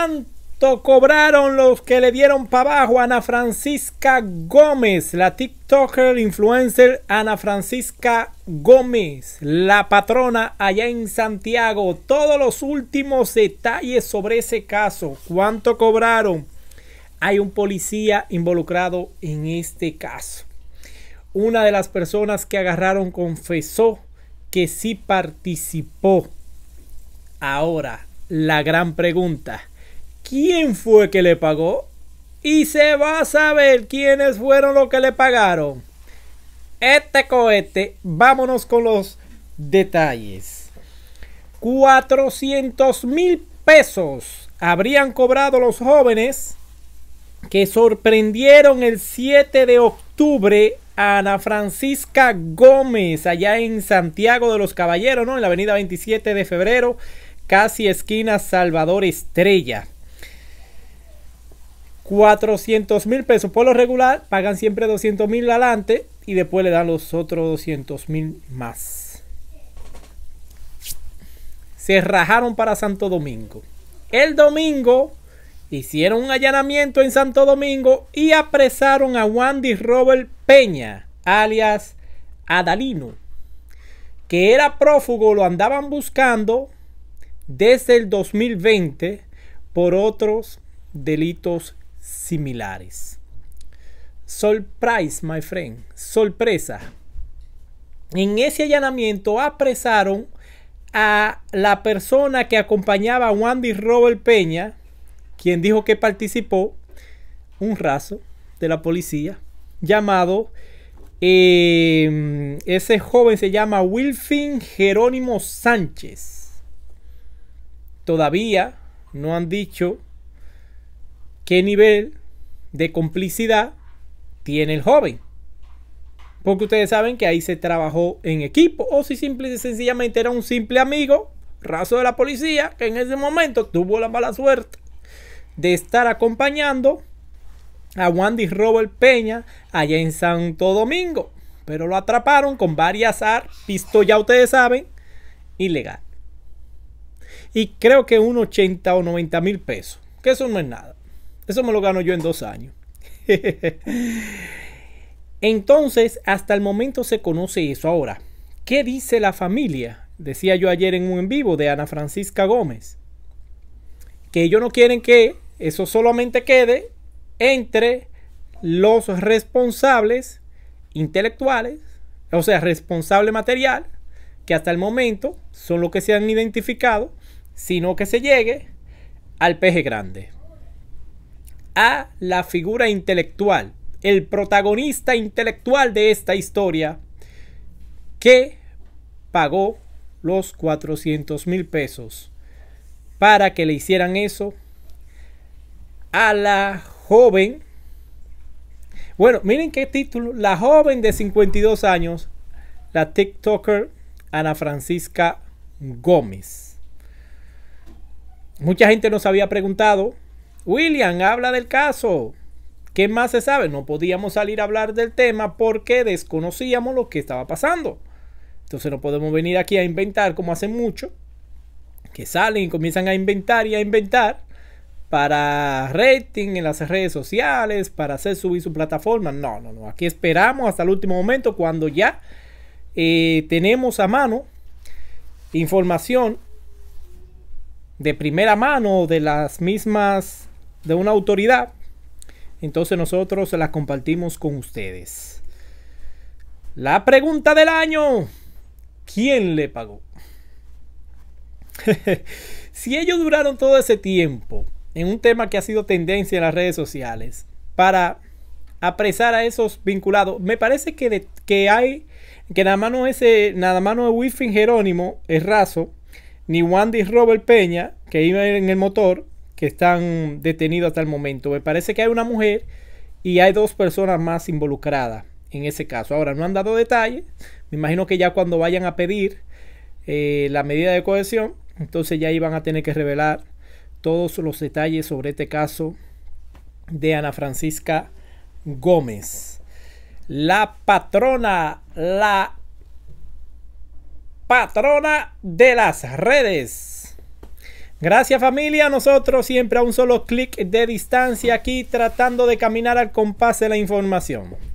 ¿Cuánto cobraron los que le dieron para abajo a Ana Francisca Gómez? La TikToker influencer Ana Francisca Gómez, la patrona allá en Santiago. Todos los últimos detalles sobre ese caso. ¿Cuánto cobraron? Hay un policía involucrado en este caso. Una de las personas que agarraron confesó que sí participó. Ahora, la gran pregunta quién fue que le pagó y se va a saber quiénes fueron los que le pagaron. Este cohete, vámonos con los detalles. 400 mil pesos habrían cobrado los jóvenes que sorprendieron el 7 de octubre a Ana Francisca Gómez allá en Santiago de los Caballeros, En la avenida 27 de febrero, casi esquina Salvador Estrella. 400 mil pesos por lo regular, pagan siempre 200 mil adelante y después le dan los otros 200 mil más. Se rajaron para Santo Domingo. El domingo hicieron un allanamiento en Santo Domingo y apresaron a Wandy Robert Peña, alias Adalino, que era prófugo, lo andaban buscando desde el 2020 por otros delitos similares. Surprise, my friend. Sorpresa. En ese allanamiento apresaron a la persona que acompañaba a Wandy Robert Peña, quien dijo que participó, un raso de la policía, llamado, em, ese joven se llama Wilfin Jerónimo Sánchez. Todavía no han dicho qué nivel de complicidad tiene el joven. Porque ustedes saben que ahí se trabajó en equipo. O si simplemente sencillamente era un simple amigo, raso de la policía, que en ese momento tuvo la mala suerte de estar acompañando a Wandy Robert Peña allá en Santo Domingo. Pero lo atraparon con varias ar, ya ustedes saben, ilegal. Y creo que un 80 o 90 mil pesos, que eso no es nada. Eso me lo gano yo en dos años. Entonces, hasta el momento se conoce eso. Ahora, ¿qué dice la familia? Decía yo ayer en un en vivo de Ana Francisca Gómez. Que ellos no quieren que eso solamente quede entre los responsables intelectuales, o sea, responsable material, que hasta el momento son los que se han identificado, sino que se llegue al peje grande a la figura intelectual, el protagonista intelectual de esta historia, que pagó los 400 mil pesos para que le hicieran eso a la joven. Bueno, miren qué título. La joven de 52 años, la TikToker Ana Francisca Gómez. Mucha gente nos había preguntado William, habla del caso. ¿Qué más se sabe? No podíamos salir a hablar del tema porque desconocíamos lo que estaba pasando. Entonces no podemos venir aquí a inventar como hace mucho, que salen y comienzan a inventar y a inventar para rating en las redes sociales, para hacer subir su plataforma. No, no, no. Aquí esperamos hasta el último momento cuando ya eh, tenemos a mano información de primera mano de las mismas de una autoridad, entonces nosotros las compartimos con ustedes. La pregunta del año. ¿Quién le pagó? si ellos duraron todo ese tiempo en un tema que ha sido tendencia en las redes sociales para apresar a esos vinculados, me parece que, que hay, que nada más no es, eh, nada más no es Jerónimo, es raso, ni Wandy Robert Peña, que iba en el motor, que están detenidos hasta el momento. Me parece que hay una mujer y hay dos personas más involucradas en ese caso. Ahora, no han dado detalles. Me imagino que ya cuando vayan a pedir eh, la medida de cohesión, entonces ya iban a tener que revelar todos los detalles sobre este caso de Ana Francisca Gómez. La patrona, la patrona de las redes. Gracias familia, nosotros siempre a un solo clic de distancia aquí tratando de caminar al compás de la información.